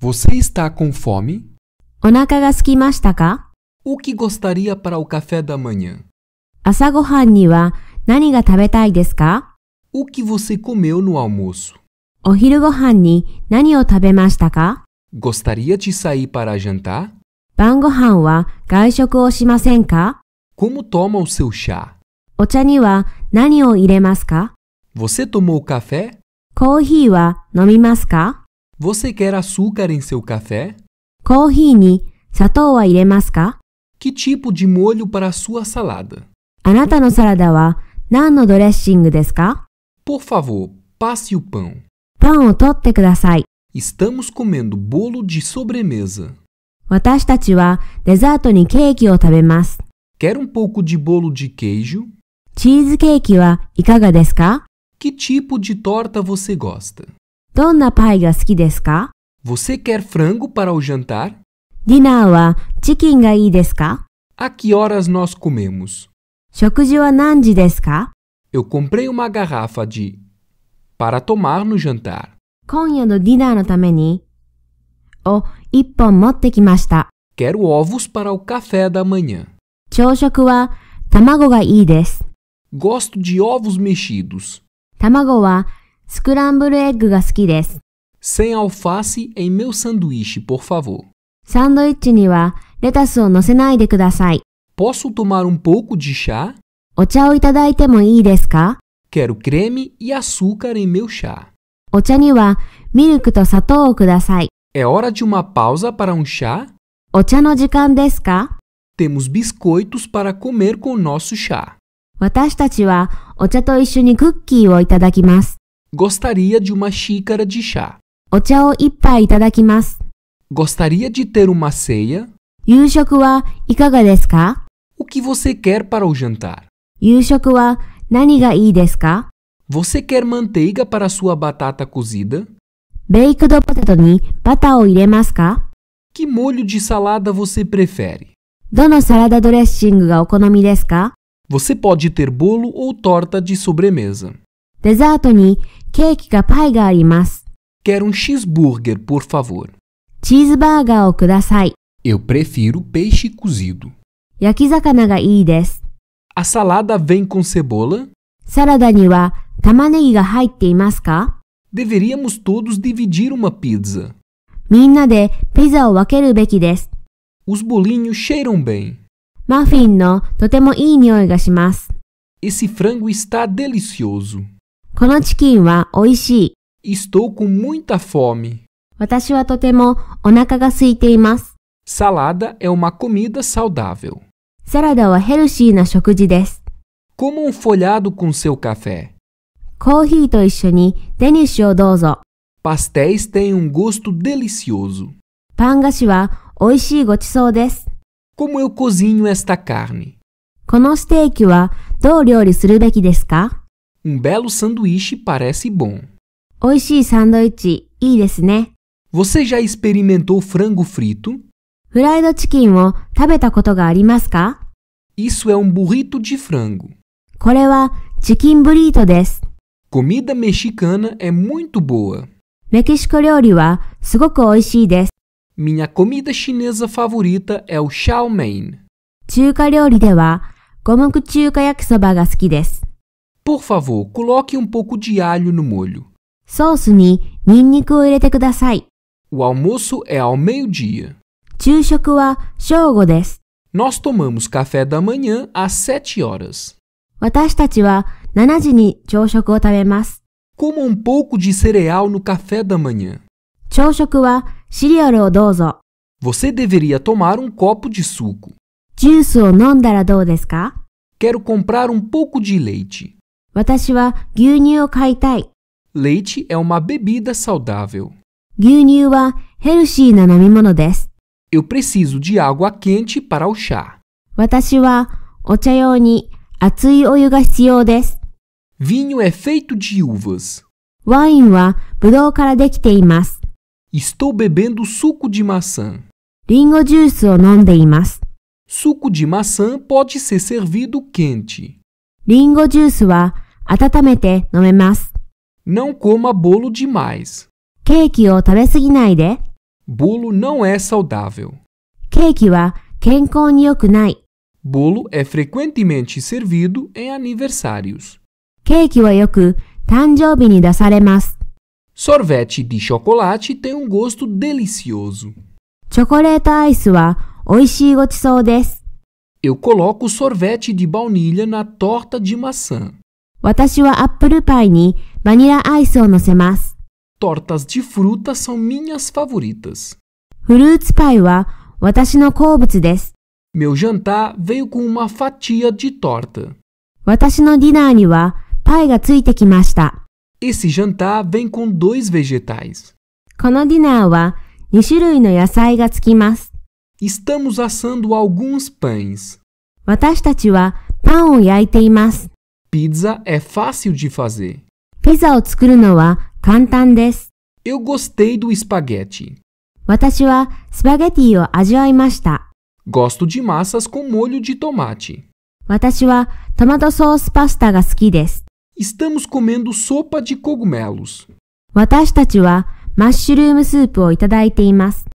Você está com fome? O que gostaria para o café da manhã? O que você comeu no almoço? Gostaria de sair para jantar? Como toma o seu chá? Você tomou café? コーヒーは飲みますか você quer açúcar em seu café? コーヒーに砂糖は入れますか Que tipo de molho para a sua salada? あなたのサラダは何のドレッシングですか Por favor, passe o pão. Estamos comendo bolo de sobremesa. Quer um pouco de bolo de queijo? チーズケーキはいかがですか Que tipo de torta você gosta? Donna Você quer frango para o jantar? Dinner wa chicken ga ii desu A que horas nós comemos? 食事は何時ですか? Eu comprei uma garrafa de para tomar no jantar. Konya Quero ovos para o café da manhã. Chōshoku Gosto de ovos mexidos. 卵はスクランブルエッグが好きです。Sem alface em meu sanduíche, por favor. サンドイッチにはレタスを乗せないでください。Posso tomar um pouco de chá? お茶をいただいてもいいですか Quero creme e açúcar em meu chá. お茶にはミルクと砂糖をください。É hora de uma pausa para um chá? お茶の時間ですか Temos biscoitos para comer com nosso chá. 私たちはお茶と一緒にクッキーをいただきます。Gostaria de uma xícara de chá. Gostaria de ter uma ceia. O que você quer para o jantar? Você quer manteiga para sua batata cozida? Que molho de salada você prefere? Você pode ter bolo ou torta de sobremesa. デザートにケーキかパイがあります。Quero um cheeseburger, por favor. チーズバーガーをください。Eu prefiro peixe cozido. 焼き魚がいいです。A salada vem com cebola? サラダには玉ねぎが入っていますか Deveríamos todos dividir uma pizza. みんなでピザを分けるべきです。Os bolinhos cheiram bem. マフィンのとてもいい匂いがします。Esse frango está delicioso. このチキンは美味しい。Estou com muita fome. 私はとてもお腹が空いています。Salada é uma comida saudável. サラダはヘルシーな食事です。Coma um folhado com seu café. コーヒーと一緒にデニッシュをどうぞ。Pastéis têm um gosto delicioso. パン菓子は美味しいごちそうです。Como eu cozinho esta carne? このステーキはどう料理するべきですか um belo sanduíche parece bom. Oishii sanduíche, ii desu ne. Você já experimentou frango frito? Fried chicken wo tabeta koto ga arimasu ka? Isso é um burrito de frango. Kore wa chicken burrito desu. Comida mexicana é muito boa. Mexico ryori wa sugoku oishii desu. Minha comida chinesa favorita é o Xiao mein. Por favor, coloque um pouco de alho no molho. O almoço é ao meio-dia. Nós tomamos café da manhã às sete horas. Coma um pouco de cereal no café da manhã. Você deveria tomar um copo de suco. Quero comprar um pouco de leite. 私は牛乳を買いたい。Leite é uma bebida saudável. 牛乳はヘルシーな飲み物です。Eu preciso de água quente para o chá. 私はお茶用に熱いお湯が必要です。Vinho é feito de uvas. ワインはブドウからできています。Estou bebendo suco de maçã. リンゴジュースを飲んでいます。Suco de maçã pode ser servido quente. リンゴジュースは Atatamete nomemasu. Não coma bolo demais. Keiki o tabesuginai de. Bolo não é saudável. Keiki wa kenkou ni yokunai. Bolo é frequentemente servido em aniversários. Keiki wa yoku tanjoubi ni dasaremasu. Sorvete de chocolate tem um gosto delicioso. Chocolate ice wa oishii gotisou desu. Eu coloco sorvete de baunilha na torta de maçã. 私はアップルパイにバニラアイスを乗せます。Tortas de fruta são minhas favoritas. フルーツパイは私の好物です。Meu jantar veio com uma fatia de torta. 私のディナーにはパイがついてきました。Esse jantar vem com dois vegetais. このディナーは2種類の野菜がつきます。Estamos assando alguns pães. 私たちはパンを焼いています。Pizza é fácil de fazer. Pizza o tsukuru no wa kantan desu. Eu gostei do espaguete. Watashi wa spaghetti o ajiwaimashita. Gosto de massas com molho de tomate. Watashi wa tomato sauce pasta ga suki desu. Estamos comendo sopa de cogumelos. Watashi tachi wa mushroom soup o itadaite imasu.